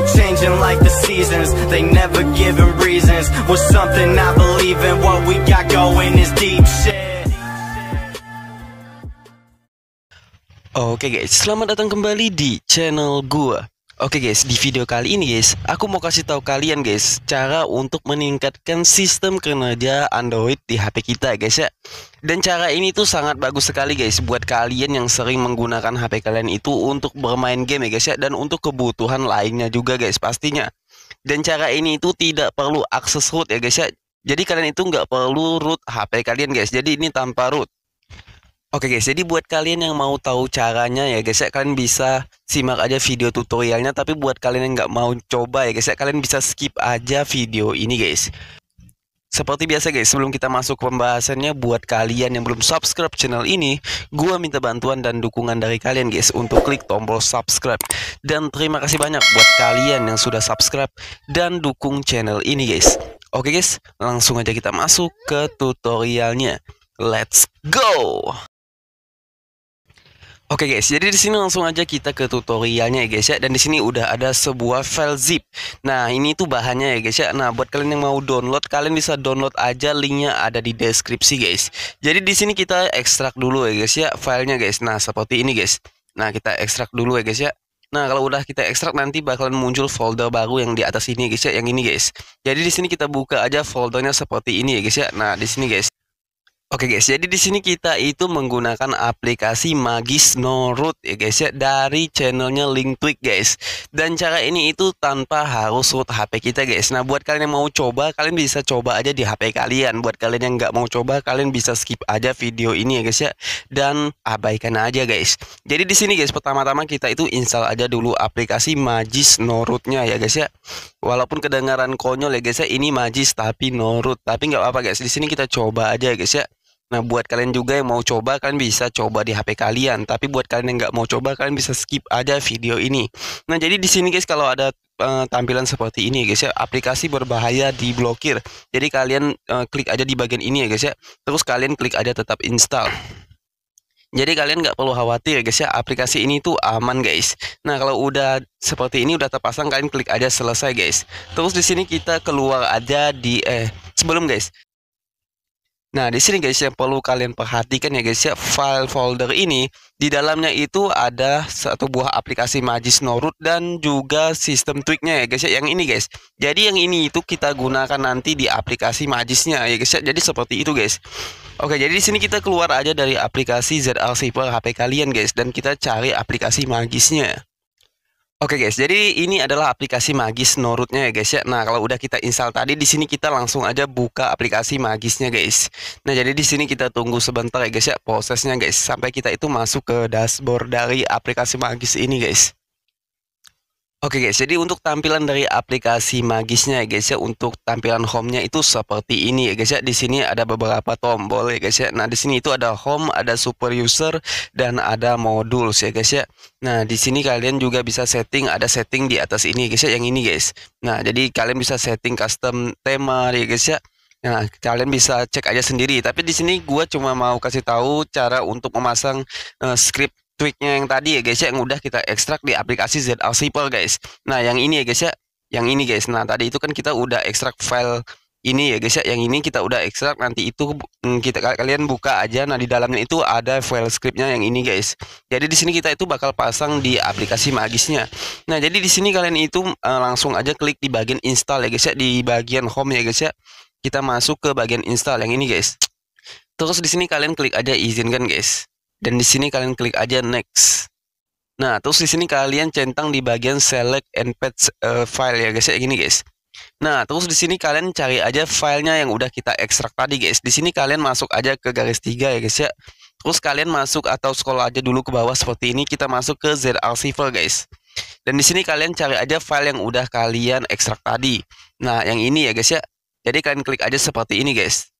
people changing like the seasons They never giving reasons With something I believe in What we got going is deep shit Oke okay guys, selamat datang kembali di channel gua Oke guys, di video kali ini guys, aku mau kasih tahu kalian guys cara untuk meningkatkan sistem kinerja Android di HP kita guys ya. Dan cara ini tuh sangat bagus sekali guys buat kalian yang sering menggunakan HP kalian itu untuk bermain game ya guys ya dan untuk kebutuhan lainnya juga guys pastinya. Dan cara ini itu tidak perlu akses root ya guys ya. Jadi kalian itu nggak perlu root HP kalian guys. Jadi ini tanpa root. Oke guys, jadi buat kalian yang mau tahu caranya ya guys, ya kalian bisa simak aja video tutorialnya. Tapi buat kalian yang nggak mau coba ya guys, ya kalian bisa skip aja video ini guys. Seperti biasa guys, sebelum kita masuk pembahasannya, buat kalian yang belum subscribe channel ini, gua minta bantuan dan dukungan dari kalian guys untuk klik tombol subscribe. Dan terima kasih banyak buat kalian yang sudah subscribe dan dukung channel ini guys. Oke guys, langsung aja kita masuk ke tutorialnya. Let's go! Oke okay guys, jadi di sini langsung aja kita ke tutorialnya ya guys ya. Dan di sini udah ada sebuah file zip. Nah ini tuh bahannya ya guys ya. Nah buat kalian yang mau download, kalian bisa download aja linknya ada di deskripsi guys. Jadi di sini kita ekstrak dulu ya guys ya filenya guys. Nah seperti ini guys. Nah kita ekstrak dulu ya guys ya. Nah kalau udah kita ekstrak nanti bakalan muncul folder baru yang di atas ini ya guys ya, yang ini guys. Jadi di sini kita buka aja foldernya seperti ini ya guys ya. Nah di sini guys. Oke guys, jadi di sini kita itu menggunakan aplikasi Magis No Root ya guys ya dari channelnya Linktweak guys. Dan cara ini itu tanpa harus root HP kita guys. Nah buat kalian yang mau coba, kalian bisa coba aja di HP kalian. Buat kalian yang nggak mau coba, kalian bisa skip aja video ini ya guys ya dan abaikan aja guys. Jadi di sini guys, pertama-tama kita itu install aja dulu aplikasi Magis No Rootnya ya guys ya. Walaupun kedengaran konyol ya guys ya, ini Magis tapi No Root. Tapi nggak apa-apa guys. Di sini kita coba aja ya guys ya. Nah buat kalian juga yang mau coba kalian bisa coba di HP kalian. Tapi buat kalian yang nggak mau coba kalian bisa skip aja video ini. Nah jadi di sini guys kalau ada uh, tampilan seperti ini guys ya aplikasi berbahaya diblokir. Jadi kalian uh, klik aja di bagian ini ya guys ya. Terus kalian klik aja tetap install. Jadi kalian nggak perlu khawatir guys ya aplikasi ini tuh aman guys. Nah kalau udah seperti ini udah terpasang kalian klik aja selesai guys. Terus di sini kita keluar aja di eh sebelum guys Nah, di sini guys yang perlu kalian perhatikan ya guys ya, file folder ini di dalamnya itu ada satu buah aplikasi Magis Norut dan juga sistem tweaknya ya guys ya, yang ini guys. Jadi yang ini itu kita gunakan nanti di aplikasi Magisnya ya guys ya. Jadi seperti itu guys. Oke, jadi di sini kita keluar aja dari aplikasi ZRC per HP kalian guys dan kita cari aplikasi Magisnya. Oke guys, jadi ini adalah aplikasi Magis Norutnya ya guys ya. Nah kalau udah kita install tadi, di sini kita langsung aja buka aplikasi Magisnya guys. Nah jadi di sini kita tunggu sebentar ya guys ya prosesnya guys sampai kita itu masuk ke dashboard dari aplikasi Magis ini guys. Oke guys, jadi untuk tampilan dari aplikasi magisnya ya guys ya, untuk tampilan home-nya itu seperti ini ya guys ya. Di sini ada beberapa tombol ya guys ya. Nah, di sini itu ada home, ada super user, dan ada modules ya guys ya. Nah, di sini kalian juga bisa setting, ada setting di atas ini ya guys ya, yang ini guys. Nah, jadi kalian bisa setting custom tema ya guys ya. Nah, kalian bisa cek aja sendiri. Tapi di sini gua cuma mau kasih tahu cara untuk memasang uh, script tweaknya yang tadi ya guys ya yang udah kita ekstrak di aplikasi ZL Simple guys. Nah yang ini ya guys ya, yang ini guys. Nah tadi itu kan kita udah ekstrak file ini ya guys ya, yang ini kita udah ekstrak nanti itu hmm, kita kalian buka aja. Nah di dalamnya itu ada file scriptnya yang ini guys. Jadi di sini kita itu bakal pasang di aplikasi magisnya. Nah jadi di sini kalian itu eh, langsung aja klik di bagian install ya guys ya, di bagian home ya guys ya. Kita masuk ke bagian install yang ini guys. Terus di sini kalian klik aja izinkan guys dan di sini kalian klik aja next. Nah, terus di sini kalian centang di bagian select and patch uh, file ya guys ya gini guys. Nah, terus di sini kalian cari aja filenya yang udah kita ekstrak tadi guys. Di sini kalian masuk aja ke garis 3 ya guys ya. Terus kalian masuk atau scroll aja dulu ke bawah seperti ini kita masuk ke file guys. Dan di sini kalian cari aja file yang udah kalian ekstrak tadi. Nah, yang ini ya guys ya. Jadi kalian klik aja seperti ini guys.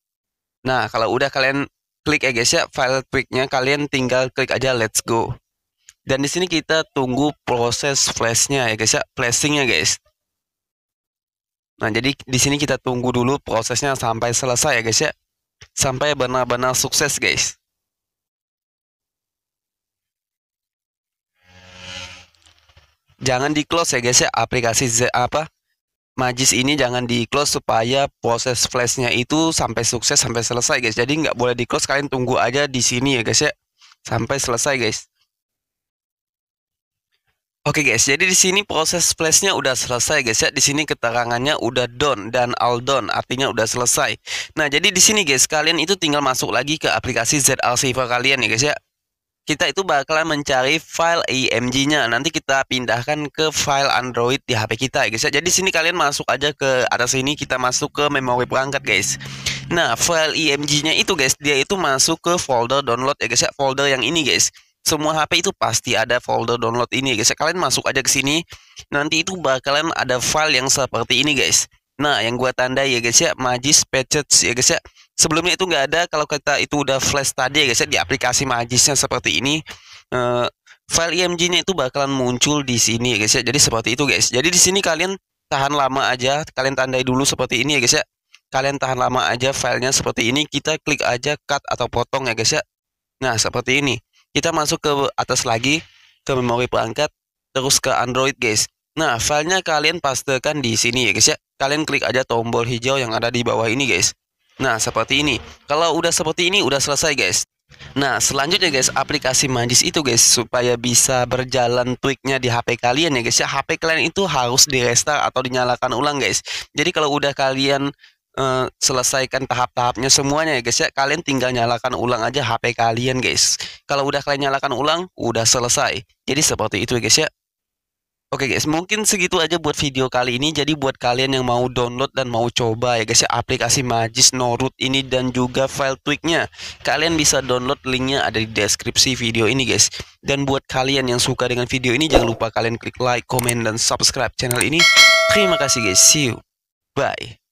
Nah, kalau udah kalian klik ya guys ya file quicknya kalian tinggal klik aja let's go dan di sini kita tunggu proses flashnya ya guys ya flashingnya guys nah jadi di sini kita tunggu dulu prosesnya sampai selesai ya guys ya sampai benar-benar sukses guys jangan di close ya guys ya aplikasi Z, apa Majis ini jangan di close supaya proses flashnya itu sampai sukses sampai selesai guys. Jadi nggak boleh di close kalian tunggu aja di sini ya guys ya sampai selesai guys. Oke guys, jadi di sini proses flashnya udah selesai guys ya. Di sini keterangannya udah done dan all done, artinya udah selesai. Nah jadi di sini guys kalian itu tinggal masuk lagi ke aplikasi Saver kalian ya guys ya kita itu bakalan mencari file img nya Nanti kita pindahkan ke file Android di HP kita ya guys ya. Jadi sini kalian masuk aja ke atas sini kita masuk ke memori perangkat guys. Nah, file img nya itu guys, dia itu masuk ke folder download ya guys ya, folder yang ini guys. Semua HP itu pasti ada folder download ini ya guys. Kalian masuk aja ke sini, nanti itu bakalan ada file yang seperti ini guys. Nah, yang gua tandai ya guys ya, Magis Patches ya guys ya. Sebelumnya itu nggak ada kalau kita itu udah flash tadi ya guys ya di aplikasi Magisnya seperti ini. Uh, file IMG-nya e itu bakalan muncul di sini ya guys ya. Jadi seperti itu guys. Jadi di sini kalian tahan lama aja, kalian tandai dulu seperti ini ya guys ya. Kalian tahan lama aja filenya seperti ini, kita klik aja cut atau potong ya guys ya. Nah, seperti ini. Kita masuk ke atas lagi ke memori perangkat terus ke Android guys. Nah, filenya kalian pastekan di sini ya guys ya kalian klik aja tombol hijau yang ada di bawah ini guys nah seperti ini kalau udah seperti ini udah selesai guys Nah, selanjutnya guys, aplikasi Magis itu guys supaya bisa berjalan tweaknya di HP kalian ya guys. Ya HP kalian itu harus di restart atau dinyalakan ulang guys. Jadi kalau udah kalian uh, selesaikan tahap-tahapnya semuanya ya guys ya, kalian tinggal nyalakan ulang aja HP kalian guys. Kalau udah kalian nyalakan ulang, udah selesai. Jadi seperti itu ya guys ya. Oke guys, mungkin segitu aja buat video kali ini. Jadi buat kalian yang mau download dan mau coba ya guys ya aplikasi Magis Norut ini dan juga file tweaknya, kalian bisa download linknya ada di deskripsi video ini guys. Dan buat kalian yang suka dengan video ini jangan lupa kalian klik like, comment dan subscribe channel ini. Terima kasih guys, see you, bye.